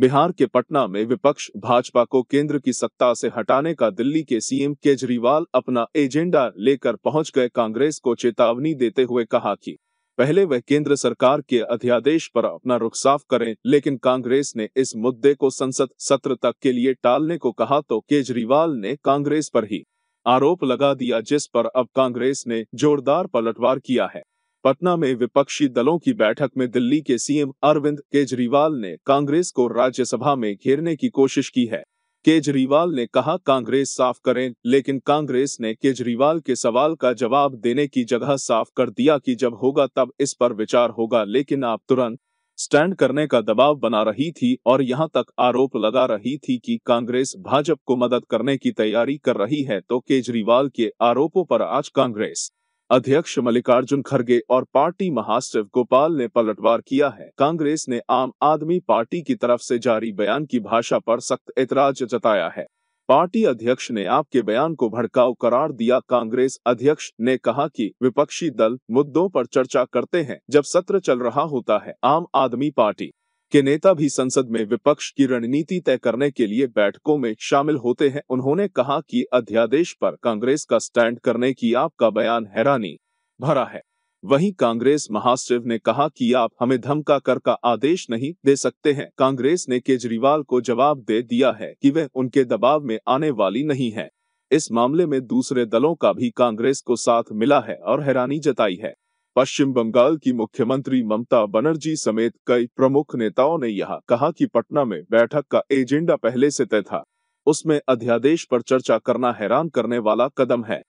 बिहार के पटना में विपक्ष भाजपा को केंद्र की सत्ता से हटाने का दिल्ली के सीएम केजरीवाल अपना एजेंडा लेकर पहुंच गए कांग्रेस को चेतावनी देते हुए कहा कि पहले वह केंद्र सरकार के अध्यादेश पर अपना रुख साफ करें लेकिन कांग्रेस ने इस मुद्दे को संसद सत्र तक के लिए टालने को कहा तो केजरीवाल ने कांग्रेस पर ही आरोप लगा दिया जिस पर अब कांग्रेस ने जोरदार पलटवार किया है पटना में विपक्षी दलों की बैठक में दिल्ली के सीएम अरविंद केजरीवाल ने कांग्रेस को राज्यसभा में घेरने की कोशिश की है केजरीवाल ने कहा कांग्रेस साफ करें लेकिन कांग्रेस ने केजरीवाल के सवाल का जवाब देने की जगह साफ कर दिया कि जब होगा तब इस पर विचार होगा लेकिन आप तुरंत स्टैंड करने का दबाव बना रही थी और यहां तक आरोप लगा रही थी कि कांग्रेस भाजपा को मदद करने की तैयारी कर रही है तो केजरीवाल के आरोपों पर आज कांग्रेस अध्यक्ष मल्लिकार्जुन खड़गे और पार्टी महासचिव गोपाल ने पलटवार किया है कांग्रेस ने आम आदमी पार्टी की तरफ से जारी बयान की भाषा पर सख्त ऐतराज जताया है पार्टी अध्यक्ष ने आपके बयान को भड़काऊ करार दिया कांग्रेस अध्यक्ष ने कहा कि विपक्षी दल मुद्दों पर चर्चा करते हैं जब सत्र चल रहा होता है आम आदमी पार्टी के नेता भी संसद में विपक्ष की रणनीति तय करने के लिए बैठकों में शामिल होते हैं उन्होंने कहा कि अध्यादेश पर कांग्रेस का स्टैंड करने की आपका बयान हैरानी भरा है वहीं कांग्रेस महासचिव ने कहा कि आप हमें धमका कर का आदेश नहीं दे सकते हैं कांग्रेस ने केजरीवाल को जवाब दे दिया है कि वह उनके दबाव में आने वाली नहीं है इस मामले में दूसरे दलों का भी कांग्रेस को साथ मिला है और हैरानी जताई है पश्चिम बंगाल की मुख्यमंत्री ममता बनर्जी समेत कई प्रमुख नेताओं ने यह कहा कि पटना में बैठक का एजेंडा पहले से तय था उसमें अध्यादेश पर चर्चा करना हैरान करने वाला कदम है